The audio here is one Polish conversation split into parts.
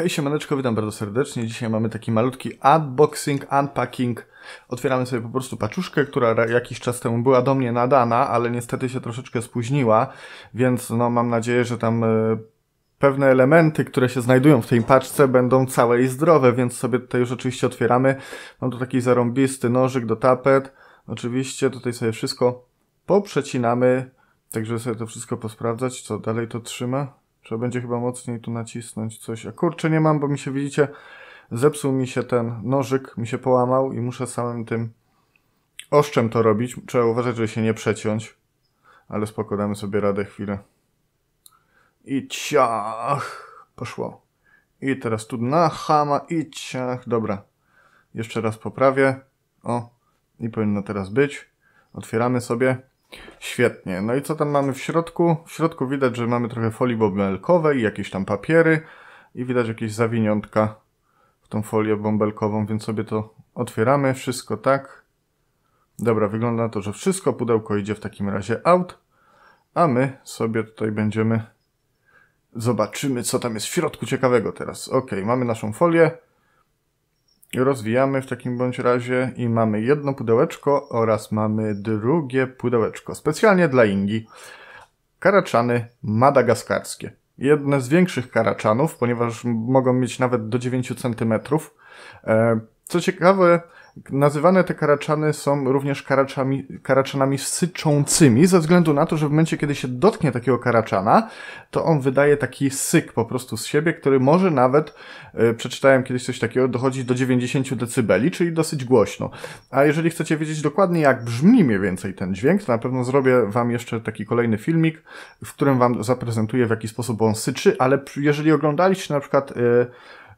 Hej, siemaneczko, witam bardzo serdecznie. Dzisiaj mamy taki malutki unboxing, unpacking. Otwieramy sobie po prostu paczuszkę, która jakiś czas temu była do mnie nadana, ale niestety się troszeczkę spóźniła, więc no mam nadzieję, że tam... E, pewne elementy, które się znajdują w tej paczce, będą całe i zdrowe, więc sobie tutaj już oczywiście otwieramy. Mam tu taki zarąbisty nożyk do tapet. Oczywiście tutaj sobie wszystko poprzecinamy, tak żeby sobie to wszystko posprawdzać, co dalej to trzyma. Trzeba będzie chyba mocniej tu nacisnąć coś. A kurczę, nie mam, bo mi się, widzicie, zepsuł mi się ten nożyk, mi się połamał i muszę samym tym oszczem to robić. Trzeba uważać, żeby się nie przeciąć. Ale spoko, damy sobie radę chwilę. I ciach! Poszło. I teraz tu na hama i ciach. Dobra. Jeszcze raz poprawię. O. I powinno teraz być. Otwieramy sobie. Świetnie. No i co tam mamy w środku? W środku widać, że mamy trochę folii bąbelkowej, jakieś tam papiery i widać jakieś zawiniątka w tą folię bąbelkową, więc sobie to otwieramy. Wszystko tak. Dobra, wygląda na to, że wszystko. Pudełko idzie w takim razie out, a my sobie tutaj będziemy... Zobaczymy, co tam jest w środku ciekawego teraz. Ok, mamy naszą folię rozwijamy w takim bądź razie i mamy jedno pudełeczko oraz mamy drugie pudełeczko. Specjalnie dla Ingi. Karaczany madagaskarskie. Jedne z większych karaczanów, ponieważ mogą mieć nawet do 9 cm. E, co ciekawe, Nazywane te karaczany są również karaczami, karaczanami syczącymi, ze względu na to, że w momencie, kiedy się dotknie takiego karaczana, to on wydaje taki syk po prostu z siebie, który może nawet, yy, przeczytałem kiedyś coś takiego, dochodzić do 90 decybeli, czyli dosyć głośno. A jeżeli chcecie wiedzieć dokładnie, jak brzmi mniej więcej ten dźwięk, to na pewno zrobię wam jeszcze taki kolejny filmik, w którym wam zaprezentuję, w jaki sposób on syczy, ale jeżeli oglądaliście na przykład yy,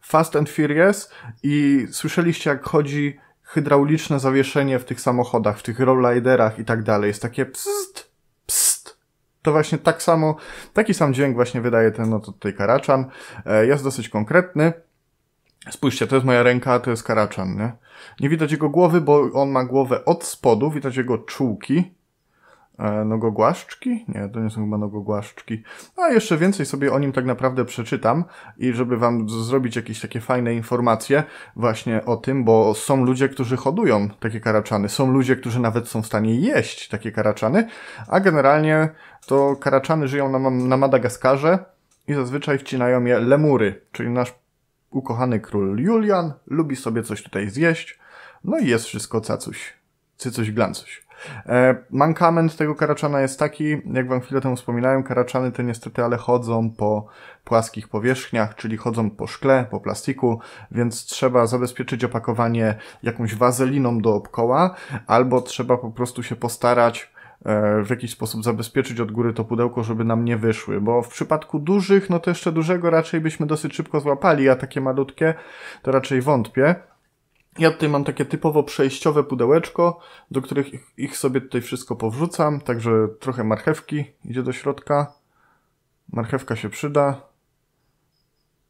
Fast and Furious i słyszeliście, jak chodzi hydrauliczne zawieszenie w tych samochodach, w tych rollerderach i tak dalej. Jest takie pst, pst. To właśnie tak samo, taki sam dźwięk właśnie wydaje ten oto no tutaj karaczan. E, jest dosyć konkretny. Spójrzcie, to jest moja ręka, to jest karaczan, nie? Nie widać jego głowy, bo on ma głowę od spodu, widać jego czułki, E, nogogłaszczki? Nie, to nie są chyba nogogłaszczki. A jeszcze więcej sobie o nim tak naprawdę przeczytam i żeby wam zrobić jakieś takie fajne informacje właśnie o tym, bo są ludzie, którzy hodują takie karaczany, są ludzie, którzy nawet są w stanie jeść takie karaczany, a generalnie to karaczany żyją na, na Madagaskarze i zazwyczaj wcinają je lemury, czyli nasz ukochany król Julian lubi sobie coś tutaj zjeść, no i jest wszystko cacuś, cycuś glancuś. E, mankament tego karaczana jest taki, jak wam chwilę temu wspominałem, karaczany te niestety ale chodzą po płaskich powierzchniach, czyli chodzą po szkle, po plastiku, więc trzeba zabezpieczyć opakowanie jakąś wazeliną dookoła, albo trzeba po prostu się postarać e, w jakiś sposób zabezpieczyć od góry to pudełko, żeby nam nie wyszły, bo w przypadku dużych, no to jeszcze dużego raczej byśmy dosyć szybko złapali, a takie malutkie to raczej wątpię. Ja tutaj mam takie typowo przejściowe pudełeczko, do których ich, ich sobie tutaj wszystko powrzucam, także trochę marchewki idzie do środka. Marchewka się przyda.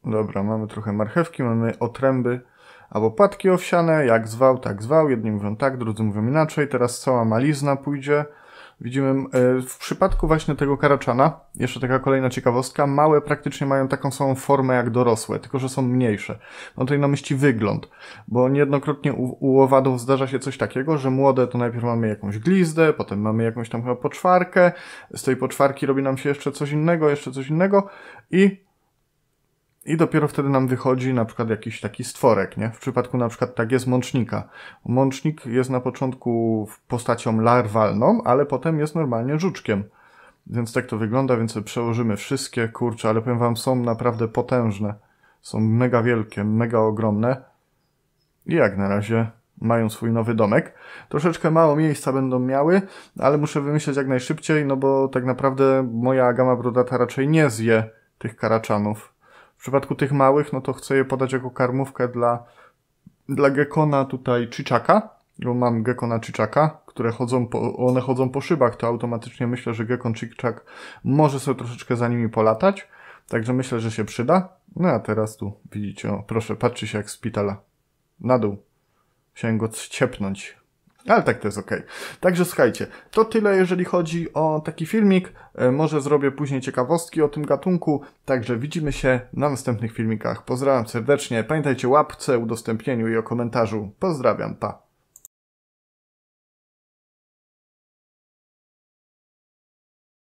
Dobra, mamy trochę marchewki, mamy otręby albo płatki owsiane, jak zwał, tak zwał. Jedni mówią tak, drudzy mówią inaczej. Teraz cała malizna pójdzie. Widzimy e, w przypadku właśnie tego karaczana, jeszcze taka kolejna ciekawostka, małe praktycznie mają taką samą formę jak dorosłe, tylko że są mniejsze. Mam tutaj na myśli wygląd, bo niejednokrotnie u, u owadów zdarza się coś takiego, że młode to najpierw mamy jakąś glizdę, potem mamy jakąś tam chyba poczwarkę, z tej poczwarki robi nam się jeszcze coś innego, jeszcze coś innego i i dopiero wtedy nam wychodzi na przykład jakiś taki stworek, nie? W przypadku na przykład tak jest mącznika. Mącznik jest na początku postacią larwalną, ale potem jest normalnie żuczkiem. Więc tak to wygląda, więc przełożymy wszystkie, kurcze, ale powiem wam, są naprawdę potężne. Są mega wielkie, mega ogromne. I jak na razie mają swój nowy domek. Troszeczkę mało miejsca będą miały, ale muszę wymyśleć jak najszybciej, no bo tak naprawdę moja gama brodata raczej nie zje tych karaczanów przypadku tych małych, no to chcę je podać jako karmówkę dla, dla gekona tutaj chichaka, bo mam gekona chichaka, które chodzą po, one chodzą po szybach, to automatycznie myślę, że gekon chichak może sobie troszeczkę za nimi polatać, także myślę, że się przyda. No a teraz tu widzicie, o, proszę, patrzy się jak z pitala. Na dół. Chciałem go ciepnąć. Ale tak to jest ok. Także słuchajcie, to tyle jeżeli chodzi o taki filmik. E, może zrobię później ciekawostki o tym gatunku. Także widzimy się na następnych filmikach. Pozdrawiam serdecznie. Pamiętajcie o łapce, udostępnieniu i o komentarzu. Pozdrawiam, pa.